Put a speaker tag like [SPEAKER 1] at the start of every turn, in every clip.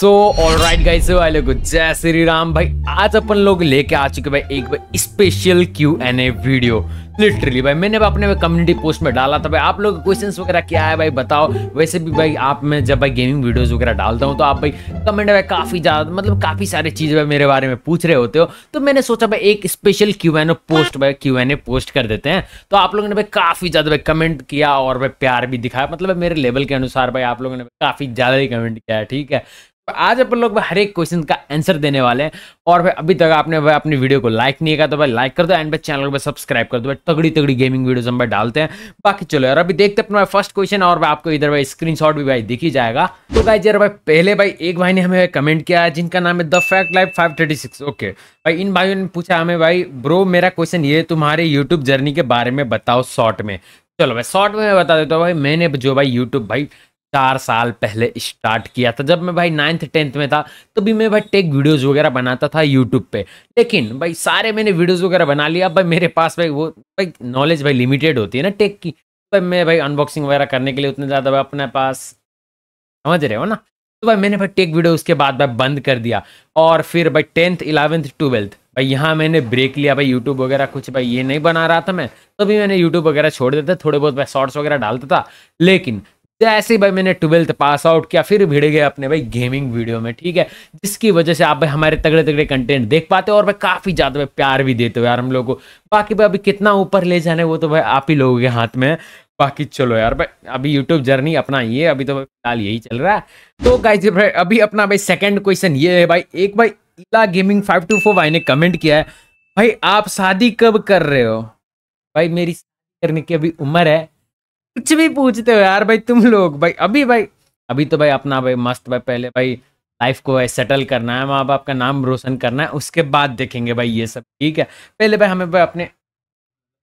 [SPEAKER 1] so all right guys वाले को जय श्री राम भाई आज अपन लोग लेके आ चुके भाई एक भाई special Q N A video literally भाई मैंने अपने कम्युनिटी पोस्ट में डाला था भाई आप लोग क्वेश्चन वगैरह क्या है भाई बताओ वैसे भी भाई आप मैं जब भाई गेमिंग वीडियोज़ वगैरह डालता हूँ तो आप भाई कमेंट भाई काफ़ी ज़्यादा मतलब काफ़ी सारी चीज़ भाई मेरे बारे में पूछ रहे होते हो तो मैंने सोचा भाई एक special Q and A post भाई क्यू एन ए पोस्ट कर देते हैं तो आप लोगों ने भाई काफ़ी ज़्यादा भाई कमेंट किया और भाई प्यार भी दिखाया मतलब मेरे लेवल के अनुसार भाई आप लोगों ने काफ़ी ज़्यादा ही कमेंट किया है ठीक है आज अपन लोग हर एक क्वेश्चन का आंसर देने वाले हैं और भाई अभी तक आपने भाई अपनी वीडियो को लाइक नहीं किया तो भाई लाइक कर दो एंड भाई चैनल को सब्सक्राइब कर दो भाई तगड़ी तगड़ी गेमिंग वीडियोज हम भाई डालते हैं बाकी चलो यार अभी देखते अपना फर्स्ट क्वेश्चन और भाई आपको इधर भाई स्क्रीन भी भाई दिखी जाएगा तो भाई जरा भाई पहले भाई एक भाई ने हमें कमेंट किया है जिनका नाम है the fact life five okay भाई इन भाइयों ने पूछा हमें भाई ब्रो मेरा क्वेश्चन ये तुम्हारे यूट्यूब जर्नी के बारे में बताओ शॉर्ट में चलो भाई शॉर्ट में बता देता हूँ भाई मैंने जो भाई यूट्यूब भाई चार साल पहले स्टार्ट किया था जब मैं भाई नाइन्थ टेंथ में था तभी मैं भाई टेक वीडियोस वगैरह बनाता था यूट्यूब पे लेकिन भाई सारे मैंने वीडियोस वगैरह बना लिया भाई मेरे पास भाई वो भाई नॉलेज भाई लिमिटेड होती है ना टेक की भाई मैं भाई अनबॉक्सिंग वगैरह करने के लिए उतने ज़्यादा भाई अपने पास समझ रहे हो ना तो भाई मैंने भाई टेक वीडियो उसके बाद भाई बंद कर दिया और फिर भाई टेंथ इलेवेंथ ट्वेल्थ भाई यहाँ मैंने ब्रेक लिया भाई यूट्यूब वगैरह कुछ भाई ये नहीं बना रहा था मैं तो मैंने यूट्यूब वगैरह छोड़ देता थोड़े बहुत भाई शॉर्ट्स वगैरह डालता था लेकिन जैसे भाई मैंने ट्वेल्थ पास आउट किया फिर भिड़ गए अपने भाई गेमिंग वीडियो में ठीक है जिसकी वजह से आप भाई हमारे तगड़े तगड़े कंटेंट देख पाते हो और भाई काफ़ी ज़्यादा भाई प्यार भी देते हो यार हम लोग को बाकी भाई अभी कितना ऊपर ले जाने वो तो भाई आप ही लोगों के हाथ में है बाकी चलो यार भाई अभी यूट्यूब जर्नी अपना ये अभी तो फिलहाल यही चल रहा है तो गाइज भाई अभी अपना भाई सेकेंड क्वेश्चन ये है भाई एक भाई इला गेमिंग फाइव टू फोर भाई ने कमेंट किया है भाई आप शादी कब कर रहे हो भाई मेरी करने की अभी उम्र है कुछ भी पूछते हो यार भाई तुम लोग भाई अभी भाई अभी तो भाई अपना भाई मस्त भाई पहले भाई लाइफ को सेटल करना है माँ बाप का नाम रोशन करना है उसके बाद देखेंगे भाई ये सब ठीक है पहले भाई हमें भाई अपने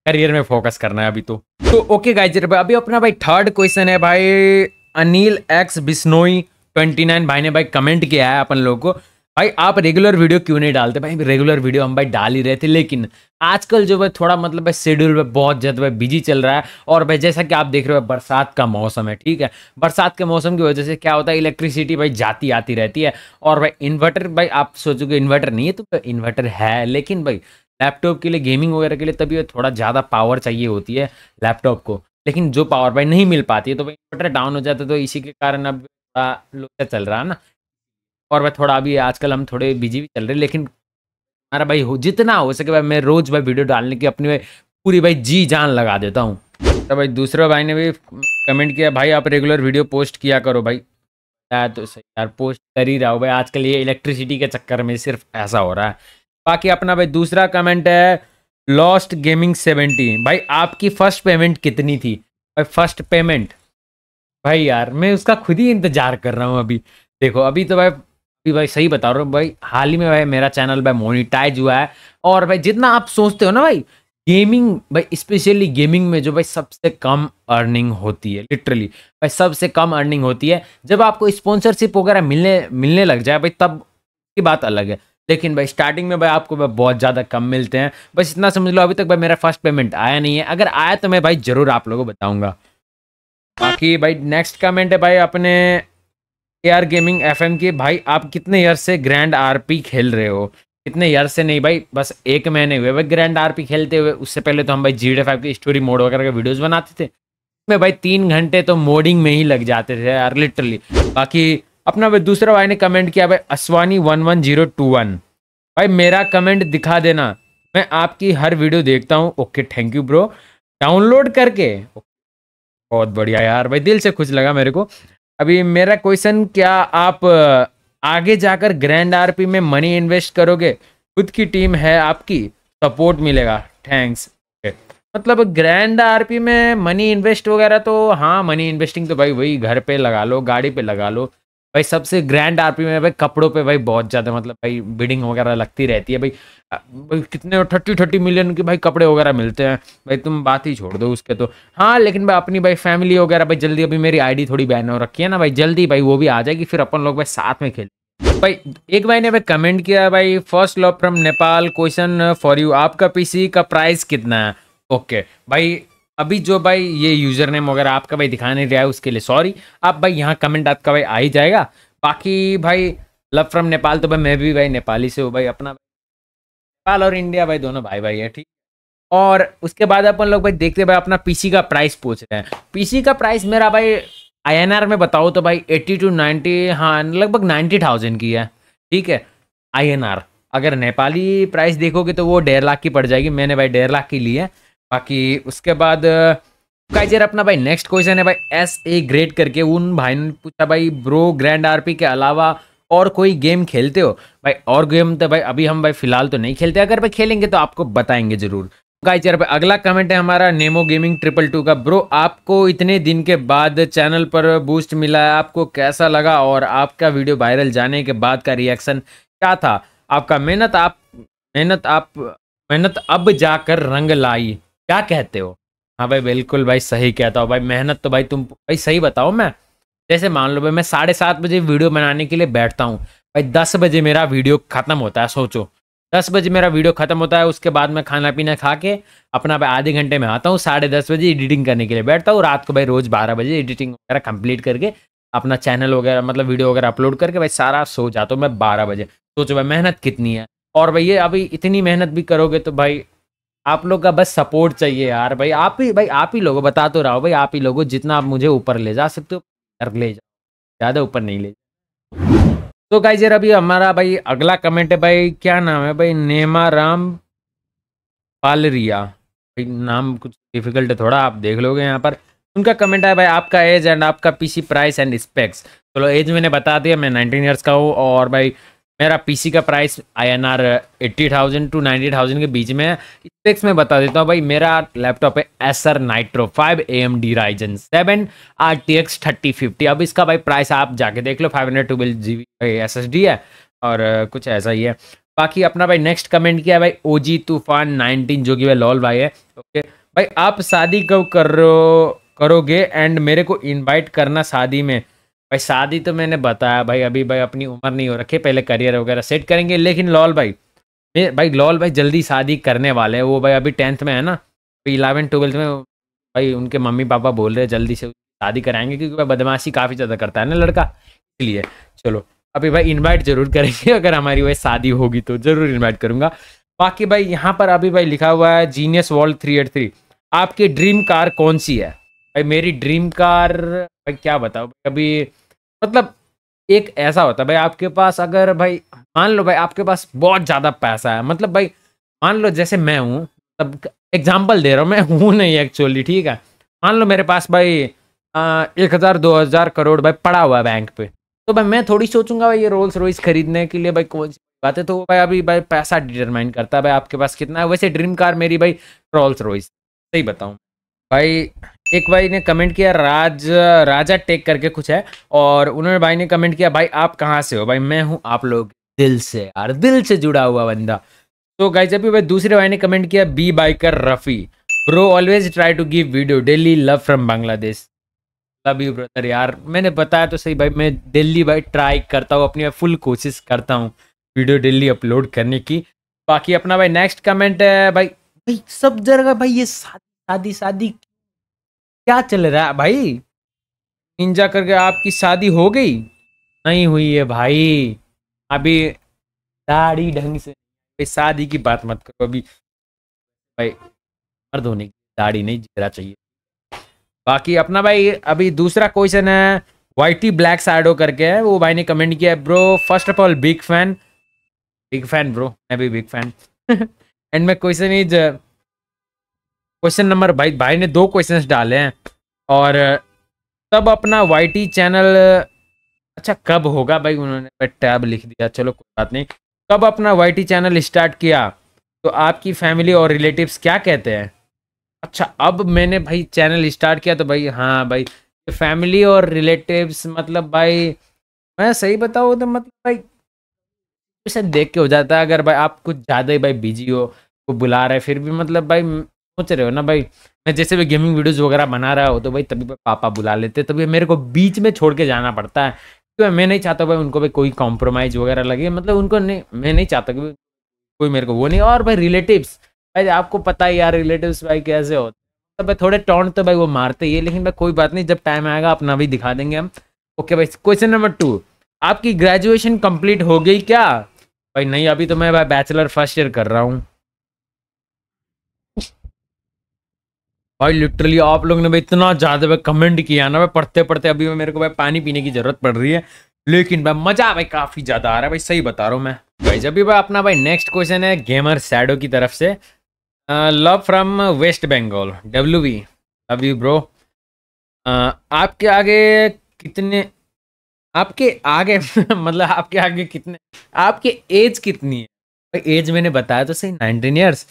[SPEAKER 1] करियर में फोकस करना है अभी तो तो ओके गाइजर भाई अभी अपना भाई थर्ड क्वेश्चन है भाई Anil X Bishnoi twenty nine भाई ने भाई कमेंट किया है अपन लोगों को भाई आप रेगुलर वीडियो क्यों नहीं डालते भाई रेगुलर वीडियो हम भाई डाल ही रहे थे लेकिन आजकल जो भाई थोड़ा मतलब भाई शेड्यूल में बहुत ज़्यादा भाई बिजी चल रहा है और भाई जैसा कि आप देख रहे हो बरसात का मौसम है ठीक है बरसात के मौसम की वजह से क्या होता है इलेक्ट्रिसिटी भाई जाती आती रहती है और भाई इन्वर्टर भाई आप सोचोगे इन्वर्टर नहीं है तो इन्वर्टर है लेकिन भाई लैपटॉप के लिए गेमिंग वगैरह के लिए तभी थोड़ा ज़्यादा पावर चाहिए होती है लैपटॉप को लेकिन जो पावर भाई नहीं मिल पाती है तो भाई इन्वर्टर डाउन हो जाता है तो इसी के कारण अब थोड़ा लोचा चल रहा है ना और भाई थोड़ा अभी आजकल हम थोड़े बिजी भी चल रहे लेकिन हमारा भाई हो जितना हो सके भाई मैं रोज़ भाई वीडियो डालने की अपनी भाई पूरी भाई जी जान लगा देता हूँ तो भाई दूसरा भाई ने भी कमेंट किया भाई आप रेगुलर वीडियो पोस्ट किया करो भाई तो सही यार पोस्ट कर ही रहा हो भाई आजकल ये इलेक्ट्रिसिटी के चक्कर में सिर्फ ऐसा हो रहा है बाकी अपना भाई दूसरा कमेंट है लॉस्ट गेमिंग सेवेंटी भाई आपकी फर्स्ट पेमेंट कितनी थी भाई फर्स्ट पेमेंट भाई यार मैं उसका खुद ही इंतजार कर रहा हूँ अभी देखो अभी तो भाई भी भाई सही बता रहा हूँ भाई हाल ही में भाई मेरा चैनल भाई मोनिटाइज हुआ है और भाई जितना आप सोचते हो ना भाई गेमिंग भाई स्पेशली गेमिंग में जो भाई सबसे कम अर्निंग होती है लिटरली भाई सबसे कम अर्निंग होती है जब आपको स्पॉन्सरशिप वगैरह मिलने मिलने लग जाए भाई तब की बात अलग है लेकिन भाई स्टार्टिंग में भाई आपको भाई बहुत ज़्यादा कम मिलते हैं बस इतना समझ लो अभी तक भाई मेरा फर्स्ट पेमेंट आया नहीं है अगर आया तो मैं भाई ज़रूर आप लोगों को बताऊँगा बाकी भाई नेक्स्ट कमेंट है भाई अपने ए आर गेमिंग एफ के भाई आप कितने ईयर से ग्रैंड आर खेल रहे हो कितने ईयर से नहीं भाई बस एक महीने हुए भाई ग्रैंड आर खेलते हुए उससे पहले तो हम भाई जी डी फाइव की स्टोरी मोड वगैरह के वीडियोस बनाते थे मैं भाई तीन घंटे तो मोडिंग में ही लग जाते थे यार लिटरली बाकी अपना भाई दूसरा भाई ने कमेंट किया भाई Aswani one one zero two one भाई मेरा कमेंट दिखा देना मैं आपकी हर वीडियो देखता हूँ okay thank you bro download करके बहुत बढ़िया यार भाई दिल से खुश लगा मेरे को अभी मेरा क्वेश्चन क्या आप आगे जाकर ग्रैंड आरपी में मनी इन्वेस्ट करोगे खुद की टीम है आपकी सपोर्ट मिलेगा थैंक्स मतलब ग्रैंड आरपी में मनी इन्वेस्ट वगैरह तो हाँ मनी इन्वेस्टिंग तो भाई वही घर पे लगा लो गाड़ी पे लगा लो भाई सबसे ग्रैंड आरपी में भाई कपड़ों पे भाई बहुत ज़्यादा मतलब भाई बिडिंग वगैरह लगती रहती है भाई, भाई कितने थर्टी थर्टी मिलियन के भाई कपड़े वगैरह मिलते हैं भाई तुम बात ही छोड़ दो उसके तो हाँ लेकिन भाई अपनी भाई फैमिली वगैरह भाई जल्दी अभी मेरी आईडी थोड़ी बैन हो रखी है ना भाई जल्दी भाई वो भी आ जाएगी फिर अपन लोग भाई साथ में खेल भाई एक भाई ने भाई कमेंट किया भाई first law from Nepal question for you आपका पी का प्राइस कितना है ओके भाई अभी जो भाई ये यूज़र नेम वगैरह आपका भाई दिखा नहीं रहा है उसके लिए सॉरी आप भाई यहाँ कमेंट आपका भाई आ ही जाएगा बाकी भाई लव फ्रॉम नेपाल तो भाई मैं भी भाई नेपाली से हूँ भाई अपना नेपाल और इंडिया भाई दोनों भाई भाई है ठीक और उसके बाद अपन लोग भाई देखते भाई अपना पीसी का प्राइस पूछ रहे हैं पीसी का प्राइस मेरा भाई आईएनआर में बताओ तो भाई 80 टू 90 हाँ लगभग 90,000 की है ठीक है आईएनआर अगर नेपाली प्राइस देखोगे तो वो डेढ़ लाख की पड़ जाएगी मैंने भाई डेढ़ लाख की ली है बाकी उसके बाद काइजर अपना भाई नेक्स्ट क्वेश्चन है भाई एस ए ग्रेड करके उन भाई ने पूछा भाई ब्रो ग्रैंड आरपी के अलावा और कोई गेम खेलते हो भाई और गेम तो भाई अभी हम भाई फिलहाल तो नहीं खेलते अगर भाई खेलेंगे तो आपको बताएंगे जरूर काइजर भाई अगला कमेंट है हमारा नेमो गेमिंग ट्रिपल टू का ब्रो आपको इतने दिन के बाद चैनल पर बूस्ट मिला है आपको कैसा लगा और आपका वीडियो वायरल जाने के बाद का रिएक्शन क्या था आपका मेहनत आप मेहनत आप मेहनत अब जाकर रंग लाई क्या कहते हो हाँ भाई बिल्कुल भाई सही कहता हो भाई मेहनत तो भाई तुम भाई सही बताओ मैं जैसे मान लो भाई मैं साढ़े सात बजे वीडियो बनाने के लिए बैठता हूँ भाई दस बजे मेरा वीडियो ख़त्म होता है सोचो दस बजे मेरा वीडियो ख़त्म होता है उसके बाद मैं खाना पीना खा के अपना भाई आधे घंटे में आता हूँ साढ़े दस बजे एडिटिंग करने के लिए बैठता हूँ रात को भाई रोज़ बारह बजे एडिटिंग वगैरह कंप्लीट करके अपना चैनल वगैरह मतलब वीडियो वगैरह अपलोड करके भाई सारा सो जाता हूँ मैं बारह बजे सोचो भाई मेहनत कितनी है और भाई ये अभी इतनी मेहनत भी करोगे तो भाई आप लोग का बस सपोर्ट चाहिए यार भाई आप ही भाई आप ही लोगों बता तो रहा हो भाई आप ही लोगों जितना आप मुझे ऊपर ले जा सकते हो कर ले जाओ ज़्यादा ऊपर नहीं ले जाओ तो गाइज जरा अभी हमारा भाई अगला कमेंट है भाई क्या नाम है भाई नेमा राम पालरिया भाई नाम कुछ डिफिकल्ट है थोड़ा आप देख लोगे यहाँ पर उनका कमेंट है भाई आपका एज एंड आपका पीसी प्राइस एंड स्पेक्स चलो तो एज मैंने बता दिया मैं नाइनटीन ईयर्स का हूँ और भाई मेरा पीसी का प्राइस आईएनआर 80,000 टू 90,000 के बीच में है स्पेक्स में बता देता हूँ भाई मेरा लैपटॉप है Acer Nitro 5 M D Ryzen seven R T X thirty fifty अब इसका भाई प्राइस आप जाके देख लो five hundred twelve G B S S D है और कुछ ऐसा ही है बाकी अपना भाई नेक्स्ट कमेंट किया है भाई ओ जी तूफान नाइनटीन जो कि भाई लॉल भाई है ओके भाई आप शादी कब करो करोगे एंड मेरे को इन्वाइट करना शादी में भाई शादी तो मैंने बताया भाई अभी भाई अपनी उम्र नहीं हो रखी पहले करियर वगैरह सेट करेंगे लेकिन लॉल भाई भाई लॉल भाई जल्दी शादी करने वाले हैं वो भाई अभी टेंथ में है ना इलेवन तो ट्वेल्थ में भाई उनके मम्मी पापा बोल रहे हैं जल्दी से शादी कराएंगे क्योंकि भाई बदमाशी काफ़ी ज़्यादा करता है ना लड़का इसलिए चलो अभी भाई इन्वाइट जरूर करेंगे अगर हमारी भाई शादी होगी तो ज़रूर इन्वाइट करूँगा बाकी भाई यहाँ पर अभी भाई लिखा हुआ है genius world three eight three आपकी ड्रीम कार कौन सी है भाई मेरी ड्रीम कार भाई क्या बताओ अभी मतलब एक ऐसा होता है भाई आपके पास अगर भाई मान लो भाई आपके पास बहुत ज़्यादा पैसा है मतलब भाई मान लो जैसे मैं हूँ तब मतलब एग्जाम्पल दे रहा हूँ मैं हूँ नहीं एक्चुअली ठीक है मान लो मेरे पास भाई एक हज़ार दो हज़ार करोड़ भाई पड़ा हुआ है बैंक पे तो भाई मैं थोड़ी सोचूंगा भाई ये रोल्स रोइस खरीदने के लिए भाई कौन सी बात है तो भाई अभी भाई पैसा डिटरमाइन करता है भाई आपके पास कितना है वैसे ड्रीम कार मेरी भाई रोल्स रोइस सही बताऊँ भाई एक भाई ने कमेंट किया राज राजा टेक करके कुछ है और उन्होंने भाई ने कमेंट किया भाई आप कहाँ से हो भाई मैं हूँ आप लोग दिल से यार दिल से जुड़ा हुआ बंदा तो गाई जब भाई दूसरे भाई ने कमेंट किया B biker Rafi bro always try to give video daily love from Bangladesh love you brother यार मैंने बताया तो सही भाई मैं डेली भाई ट्राई करता हूँ अपनी फुल कोशिश करता हूँ वीडियो डेली अपलोड करने की बाकी अपना भाई नेक्स्ट कमेंट है भाई भाई सब जगह भाई ये शादी शादी क्या चल रहा है भाई निंजा करके आपकी शादी हो गई नहीं हुई है भाई अभी दाढ़ी ढंग से शादी की बात मत करो अभी भाई मर्द होने की दाढ़ी नहीं जिगरा चाहिए बाकी अपना भाई अभी दूसरा क्वेश्चन है वाइटी ब्लैक साइडो करके है वो भाई ने कमेंट किया bro first of all big fan big fan bro मैं भी बिग फैन एंड मैं क्वेश्चन इज क्वेश्चन नंबर भाई भाई ने दो क्वेश्चन डाले हैं और तब अपना वाई चैनल अच्छा कब होगा भाई उन्होंने टैब लिख दिया चलो कोई बात नहीं कब अपना वाई चैनल स्टार्ट किया तो आपकी फैमिली और रिलेटिव्स क्या कहते हैं अच्छा अब मैंने भाई चैनल स्टार्ट किया तो भाई हाँ भाई फैमिली और रिलेटिव्स मतलब भाई मैं सही बताऊँ तो मतलब भाई उसे देख के हो जाता है अगर भाई आप कुछ ज़्यादा ही भाई बिजी हो वो बुला रहे फिर भी मतलब भाई सोच रहे हो ना भाई मैं जैसे भी गेमिंग वीडियोस वगैरह बना रहा हो तो भाई तभी पापा बुला लेते तभी मेरे को बीच में छोड़ के जाना पड़ता है तो मैं नहीं चाहता भाई उनको भाई कोई कॉम्प्रोमाइज़ वगैरह लगे मतलब उनको नहीं मैं नहीं चाहता कि कोई मेरे को वो नहीं और भाई रिलेटिव्स भाई आपको पता है यार रिलेटिव्स भाई कैसे होते तो भाई थोड़े टॉन्ट तो भाई वो मारते ही है लेकिन भाई कोई बात नहीं जब टाइम आएगा अपना भी दिखा देंगे हम ओके भाई क्वेश्चन नंबर टू आपकी ग्रेजुएशन कंप्लीट हो गई क्या भाई नहीं अभी तो मैं भाई बैचलर फर्स्ट ईयर कर रहा हूँ भाई लिटरली आप लोग ने भाई इतना ज़्यादा भाई कमेंट किया ना भाई पढ़ते पढ़ते अभी मेरे को भाई पानी पीने की ज़रूरत पड़ रही है लेकिन भाई मज़ा भाई काफ़ी ज़्यादा आ रहा है भाई सही बता रहा हूँ मैं भाई जब भी भाई अपना भाई नेक्स्ट क्वेश्चन है गेमर सैडो की तरफ से love from West Bengal W B love you bro आपके आगे कितने आपके आगे मतलब आपके आगे कितने आपके एज कितनी है भाई एज मैंने बताया तो सही नाइनटीन ईयर्स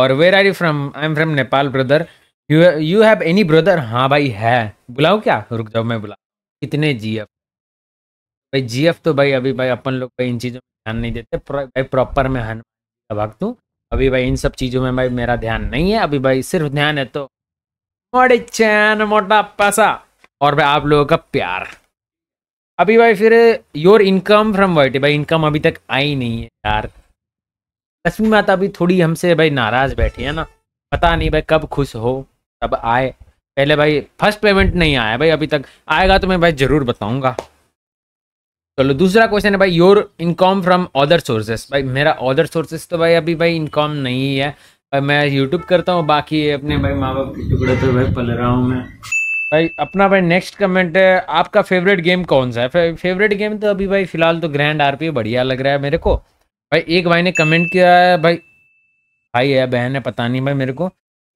[SPEAKER 1] और where are you from I am from Nepal brother you you have any brother हाँ भाई है बुलाऊ क्या रुक जाओ मैं बुला कितने जी एफ भाई जी एफ तो भाई अभी भाई अपन लोग भाई इन चीज़ों में ध्यान नहीं देते भाई प्रॉपर में हन भाग तू अभी भाई इन सब चीज़ों में भाई मेरा ध्यान नहीं है अभी भाई सिर्फ ध्यान है तो मोटे चैन मोटा पैसा और भाई आप लोगों का प्यार अभी भाई फिर योर इनकम फ्रॉम वाइट भाई इनकम अभी तक आई नहीं है यार लक्ष्मी माता अभी थोड़ी हमसे भाई नाराज़ बैठी है ना पता नहीं भाई कब खुश हो तब आए पहले भाई फर्स्ट पेमेंट नहीं आया भाई अभी तक आएगा तो मैं भाई ज़रूर बताऊंगा चलो दूसरा क्वेश्चन है भाई your income from other sources भाई मेरा अदर सोर्सेस तो भाई अभी भाई इनकम नहीं है भाई मैं यूट्यूब करता हूँ बाकी अपने भाई माँ बाप के टुकड़े तो भाई पल रहा हूँ मैं भाई अपना भाई नेक्स्ट कमेंट है आपका फेवरेट गेम कौन सा है फेवरेट गेम तो अभी भाई फिलहाल तो ग्रैंड आर बढ़िया लग रहा है मेरे को भाई एक भाई ने कमेंट किया है भाई भाई है बहन है पता नहीं भाई मेरे को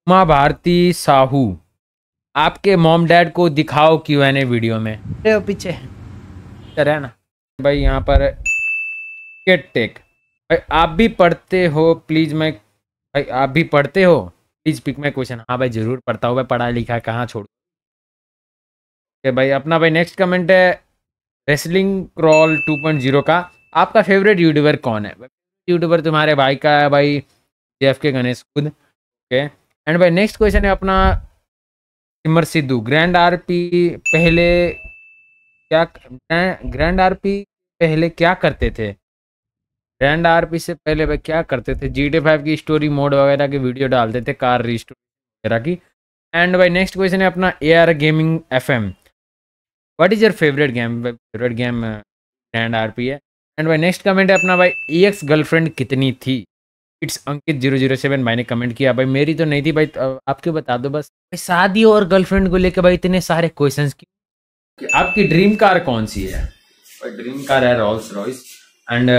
[SPEAKER 1] उमा भारती साहू आपके मॉम डैड को दिखाओ क्यों है वीडियो में पीछे कर है ना भाई यहाँ पर केट टेक भाई आप भी पढ़ते हो प्लीज़ मैं भाई आप भी पढ़ते हो प्लीज़ पिक मैं क्वेश्चन हाँ भाई ज़रूर पढ़ता हूँ भाई पढ़ा लिखा कहाँ छोड़ ओके भाई अपना भाई नेक्स्ट कमेंट है रेसलिंग क्रॉल जीरो का आपका फेवरेट यूट्यूबर कौन है यूट्यूबर तुम्हारे भाई का है भाई जेफ के गणेश खुद ओके एंड भाई नेक्स्ट क्वेश्चन है अपना सिमर सिद्धू ग्रैंड आरपी पहले क्या ग्रैंड आरपी पहले क्या करते थे ग्रैंड आरपी से पहले भाई क्या करते थे जी टी फाइव की स्टोरी मोड वगैरह की वीडियो डालते थे कार रिस्टोर वगैरह की एंड भाई नेक्स्ट क्वेश्चन है अपना A R gaming F M what is your favourite game favourite game grand R P है एंड भाई नेक्स्ट कमेंट है अपना भाई ई एक्स गर्लफ्रेंड कितनी थी it's Ankit zero zero seven भाई ने कमेंट किया भाई मेरी तो नहीं थी भाई तो आपके बता दो बस शादी और गर्लफ्रेंड को लेकर भाई इतने सारे क्वेश्चन की आपकी ड्रीम कार कौन सी है ड्रीम कार है रॉल्स रॉयस एंड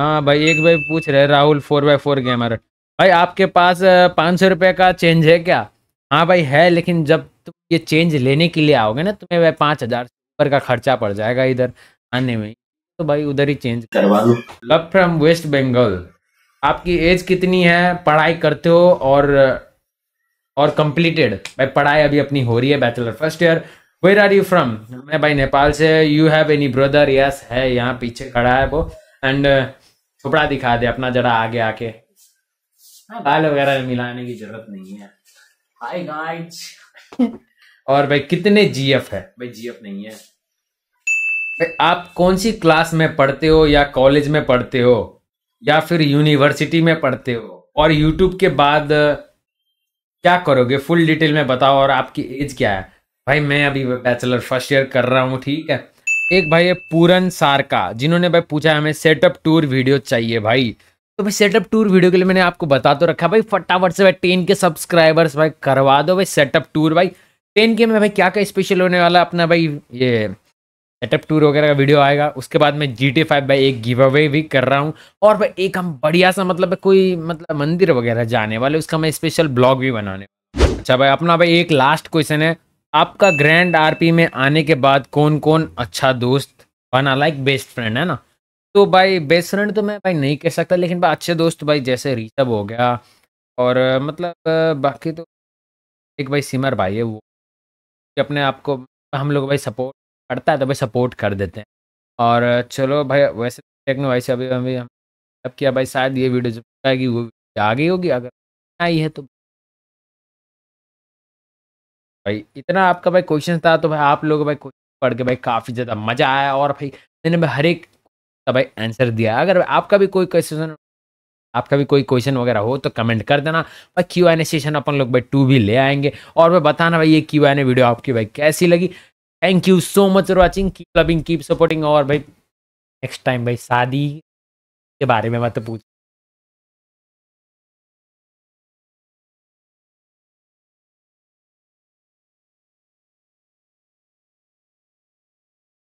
[SPEAKER 1] हाँ भाई एक भाई पूछ रहे Rahul four by four gamer भाई आपके पास uh, पाँच सौ रुपये का चेंज है क्या हाँ भाई है लेकिन जब तुम ये चेंज लेने के लिए आओगे ना तुम्हें भाई पाँच हज़ार ऊपर का खर्चा पड़ जाएगा इधर आने में तो भाई उधर ही चेंज करवा लो लव फ्रॉम वेस्ट बंगाल आपकी एज कितनी है पढ़ाई करते हो और और कंप्लीटेड भाई पढ़ाई अभी अपनी हो रही है bachelor first year where are you from मैं भाई नेपाल से you have any brother yes है यहाँ पीछे खड़ा है वो एंड कपड़ा दिखा दे अपना जरा आगे आके हाँ बाल वगैरह मिलाने की जरूरत नहीं है हाय गाइस और भाई कितने जीएफ है भाई जीएफ नहीं है भाई आप कौन सी क्लास में पढ़ते हो या कॉलेज में पढ़ते हो या फिर यूनिवर्सिटी में पढ़ते हो और यूट्यूब के बाद क्या करोगे फुल डिटेल में बताओ और आपकी एज क्या है भाई मैं अभी बैचलर फर्स्ट ईयर कर रहा हूँ ठीक है एक भाई है पूरन सारका जिन्होंने भाई पूछा हमें सेटअप टूर वीडियो चाहिए भाई तो भाई सेटअप टूर वीडियो के लिए मैंने आपको बता तो रखा भाई फटाफट से भाई टेन के सब्सक्राइबर्स भाई करवा दो भाई सेटअप टूर भाई टेन के में भाई क्या क्या स्पेशल होने वाला अपना भाई ये सेटअप टूर वगैरह का वीडियो आएगा उसके बाद मैं जी टी फाइव बाई एक गिव अवे भी कर रहा हूँ और भाई एक हम बढ़िया सा मतलब कोई मतलब मंदिर वगैरह जाने वाले उसका मैं स्पेशल ब्लॉग भी बनाने अच्छा भाई अपना भाई एक लास्ट क्वेश्चन है आपका ग्रैंड आरपी में आने के बाद कौन कौन अच्छा दोस्त बना लाइक बेस्ट फ्रेंड है ना तो भाई बेस्ट फ्रेंड तो मैं भाई नहीं कह सकता लेकिन भाई अच्छे दोस्त भाई जैसे ऋषभ हो गया और मतलब बाकी तो एक भाई सिमर भाई है वो अपने आप को हम लोग भाई सपोर्ट पड़ता है तो भाई सपोर्ट कर देते हैं और चलो भाई वैसे टेक्नो तो वाइस अभी अभी हम अब किया भाई शायद ये वीडियो जब आएगी वो आ गई होगी अगर आई है तो भाई इतना आपका भाई क्वेश्चन था तो भाई आप लोग भाई क्वेश्चन पढ़ के भाई काफ़ी ज़्यादा मज़ा आया और भाई मैंने भाई हर एक का भाई आंसर दिया अगर आपका भी कोई क्वेश्चन आपका भी कोई क्वेश्चन वगैरह हो तो कमेंट कर देना भाई क्यू एन सेशन अपन लोग भाई टू भी ले आएंगे और भाई बताना भाई ये क्यू एन वीडियो आपकी भाई कैसी लगी thank you so much for watching keep loving keep supporting और भाई नेक्स्ट टाइम भाई शादी के बारे में मत पूछ